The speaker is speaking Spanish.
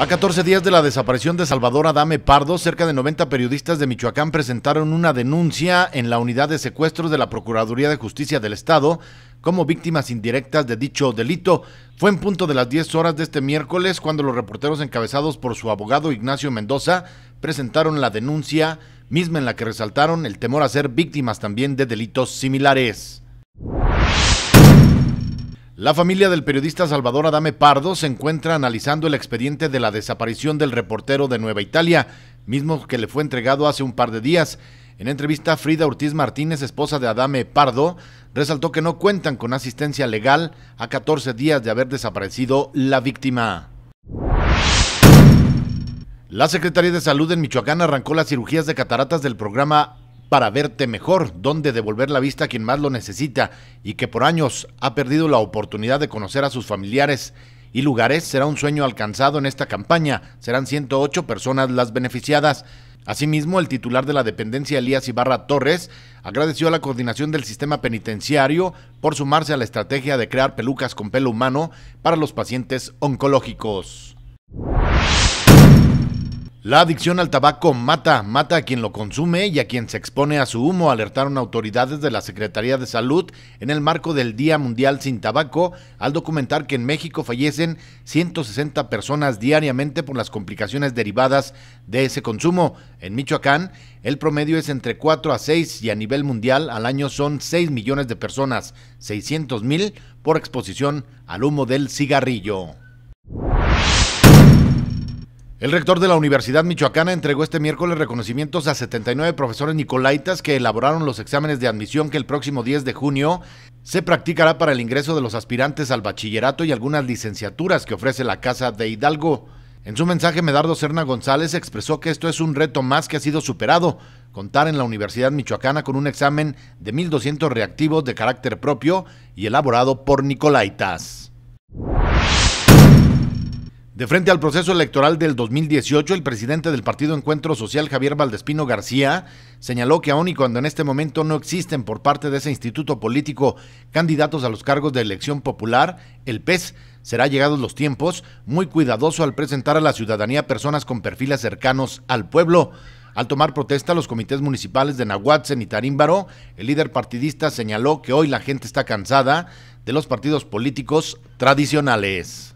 A 14 días de la desaparición de Salvador Adame Pardo, cerca de 90 periodistas de Michoacán presentaron una denuncia en la unidad de secuestros de la Procuraduría de Justicia del Estado como víctimas indirectas de dicho delito. Fue en punto de las 10 horas de este miércoles cuando los reporteros encabezados por su abogado Ignacio Mendoza presentaron la denuncia, misma en la que resaltaron el temor a ser víctimas también de delitos similares. La familia del periodista Salvador Adame Pardo se encuentra analizando el expediente de la desaparición del reportero de Nueva Italia, mismo que le fue entregado hace un par de días. En entrevista, Frida Ortiz Martínez, esposa de Adame Pardo, resaltó que no cuentan con asistencia legal a 14 días de haber desaparecido la víctima. La Secretaría de Salud en Michoacán arrancó las cirugías de cataratas del programa para verte mejor, donde devolver la vista a quien más lo necesita y que por años ha perdido la oportunidad de conocer a sus familiares y lugares, será un sueño alcanzado en esta campaña. Serán 108 personas las beneficiadas. Asimismo, el titular de la dependencia, Elías Ibarra Torres, agradeció a la coordinación del sistema penitenciario por sumarse a la estrategia de crear pelucas con pelo humano para los pacientes oncológicos. La adicción al tabaco mata, mata a quien lo consume y a quien se expone a su humo, alertaron autoridades de la Secretaría de Salud en el marco del Día Mundial sin Tabaco, al documentar que en México fallecen 160 personas diariamente por las complicaciones derivadas de ese consumo. En Michoacán, el promedio es entre 4 a 6 y a nivel mundial al año son 6 millones de personas, 600 mil por exposición al humo del cigarrillo. El rector de la Universidad Michoacana entregó este miércoles reconocimientos a 79 profesores nicolaitas que elaboraron los exámenes de admisión que el próximo 10 de junio se practicará para el ingreso de los aspirantes al bachillerato y algunas licenciaturas que ofrece la Casa de Hidalgo. En su mensaje, Medardo Serna González expresó que esto es un reto más que ha sido superado, contar en la Universidad Michoacana con un examen de 1.200 reactivos de carácter propio y elaborado por Nicolaitas. De frente al proceso electoral del 2018, el presidente del Partido Encuentro Social, Javier Valdespino García, señaló que aun y cuando en este momento no existen por parte de ese instituto político candidatos a los cargos de elección popular, el PES será llegados los tiempos muy cuidadoso al presentar a la ciudadanía personas con perfiles cercanos al pueblo. Al tomar protesta los comités municipales de Nahuatzen y Tarímbaro, el líder partidista señaló que hoy la gente está cansada de los partidos políticos tradicionales.